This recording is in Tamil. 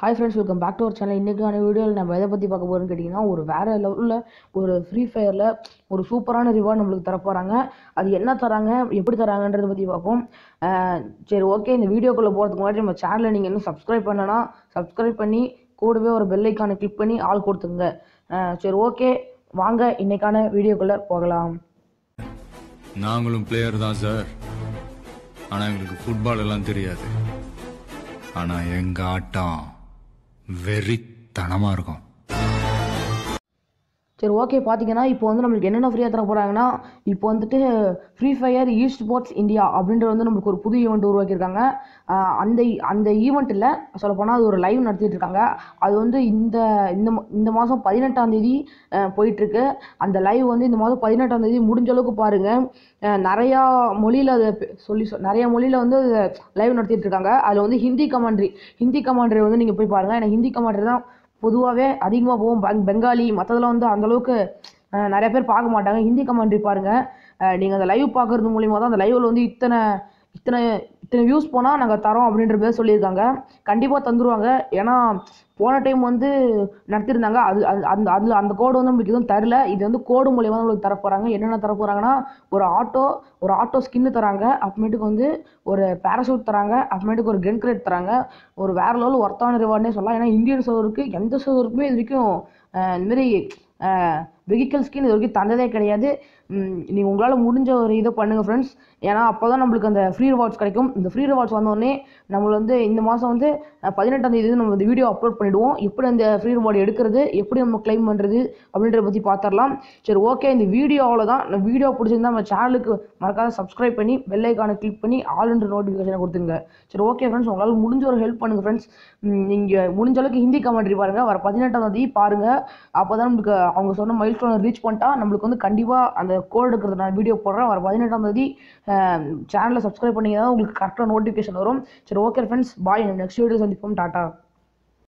hi friends welcome back to our channel இன்றைக்கான வீடியோவில் நம்ம எதை பற்றி பார்க்க போகிறோம்னு கேட்டிங்கன்னா ஒரு வேறு லெவலில் ஒரு ஃப்ரீ ஃபயரில் ஒரு சூப்பரான ரிவார்டு நம்மளுக்கு தரப்போகிறாங்க அது என்ன தராங்க எப்படி தராங்கன்றதை பற்றி பார்ப்போம் சரி ஓகே இந்த வீடியோக்குள்ளே போகிறதுக்கு முன்னாடி நம்ம சேனலை நீங்கள் இன்னும் சப்ஸ்கிரைப் பண்ணனா சப்ஸ்கிரைப் பண்ணி கூடவே ஒரு பெல்லைக்கானை கிளிக் பண்ணி ஆள் கொடுத்துங்க சரி ஓகே வாங்க இன்றைக்கான வீடியோக்குள்ளே போகலாம் நாங்களும் பிளேயர் தான் சார் ஆனால் எங்களுக்கு ஃபுட்பால் எல்லாம் தெரியாது ஆனால் எங்கள் ஆட்டம் வெறித்தனமாக இருக்கும் சரி ஓகே பார்த்தீங்கன்னா இப்போ வந்து நம்மளுக்கு என்னென்ன ஃப்ரீயாக தர போகிறாங்கன்னா இப்போ வந்துட்டு free fire esports India அப்படின்றது வந்து நம்மளுக்கு ஒரு புது ஈவெண்ட் உருவாக்கியிருக்காங்க அந்த e-, அந்த ஈவெண்ட்டில் சொல்லப்போனால் அது ஒரு லைவ் நடத்திட்டு இருக்காங்க அது வந்து இந்த இந்த இந்த மாதம் பதினெட்டாம் தேதி போயிட்டுருக்கு அந்த லைவ் வந்து இந்த மாதம் பதினெட்டாம் தேதி முடிஞ்ச அளவுக்கு பாருங்கள் நிறையா மொழியில் அதை சொல்லி நிறையா மொழியில் வந்து லைவ் நடத்திட்டு இருக்காங்க அதில் வந்து ஹிந்தி கமாண்ட்ரி ஹிந்தி கமாண்ட்ரி வந்து நீங்கள் போய் பாருங்கள் ஏன்னா ஹிந்தி கமாண்ட்ரி தான் பொதுவாகவே அதிகமாக போகும் பெங் பெங்காலி மற்றதெல்லாம் வந்து அந்தளவுக்கு நிறைய பேர் பார்க்க மாட்டாங்க ஹிந்தி கமெண்ட்ரி பாருங்கள் நீங்கள் அந்த லைவ் பார்க்குறது மூலிமா தான் அந்த லைவில் வந்து இத்தனை இத்தனை இத்தனை வியூஸ் போனால் நாங்கள் தரோம் அப்படின்ற மாதிரி சொல்லியிருக்காங்க கண்டிப்பாக தந்துடுவாங்க ஏன்னா போன டைம் வந்து நடத்திருந்தாங்க அது அந்த அதில் அந்த கோடு வந்து நம்மளுக்கு எதுவும் தரல இது வந்து கோடு மூலியமாக நம்மளுக்கு தர போகிறாங்க என்னென்ன தர போகிறாங்கன்னா ஒரு ஆட்டோ ஒரு ஆட்டோ ஸ்கின்னு தராங்க அப்புறமேட்டுக்கு வந்து ஒரு பேராசூட் தராங்க அப்புறமேட்டுக்கு ஒரு கென் கிரேட் தராங்க ஒரு வேறு லெவல் ஒர்த்தான ரிவார்டுனே சொல்லலாம் ஏன்னா இந்தியன் சோதருக்கு எந்த சோதருக்குமே இது வரைக்கும் இந்தமாரி வெஹிக்கல் இது வரைக்கும் தந்ததே கிடையாது நீங்கள் உங்களால் முடிஞ்ச ஒரு இதை பண்ணுங்கள் ஃப்ரெண்ட்ஸ் ஏன்னா அப்போ தான் நம்மளுக்கு அந்த ஃப்ரீ ரிவார்ட்ஸ் கிடைக்கும் இந்த ஃப்ரீ ரிவார்ட்ஸ் வந்தோடனே நம்மளை வந்து இந்த மாதம் வந்து பதினெட்டாம் தேதி நம்ம இந்த வீடியோ அப்லோட் பண்ணிவிடுவோம் எப்படி அந்த ஃப்ரீ ரிவார்டு எடுக்கிறது எப்படி நம்ம கிளைம் பண்ணுறது அப்படின்றத பற்றி பார்த்துடலாம் சரி ஓகே இந்த வீடியோ அவ்வளோதான் நம்ம வீடியோ பிடிச்சிருந்தா நம்ம சேனலுக்கு மறக்காத சப்ஸ்கிரைப் பண்ணி பெல்லைக்கானை கிளிக் பண்ணி ஆல் என்று நோட்டிஃபிகேஷனை கொடுத்துங்க சரி ஓகே ஃப்ரெண்ட்ஸ் உங்களால் முடிஞ்ச ஒரு ஹெல்ப் பண்ணுங்கள் ஃப்ரெண்ட்ஸ் நீங்கள் முடிஞ்ச அளவுக்கு ஹிந்தி கமெண்ட்ரி பாருங்கள் வர பதினெட்டாம் தேதி பாருங்கள் அப்போ தான் நம்மளுக்கு அவங்க சொன்ன மைல் மைல்ஸ்டோனை ரீச் பண்ணிட்டா நம்மளுக்கு வந்து கண்டிப்பாக அந்த கோல் எடுக்கிறத நான் வீடியோ போடுறேன் வர பதினெட்டாம் தேதி சேனலை சப்ஸ்கிரைப் பண்ணிங்கன்னா உங்களுக்கு கரெக்டாக நோட்டிஃபிகேஷன் வரும் சரி okay friends bye next video சந்திப்போம் டாட்டா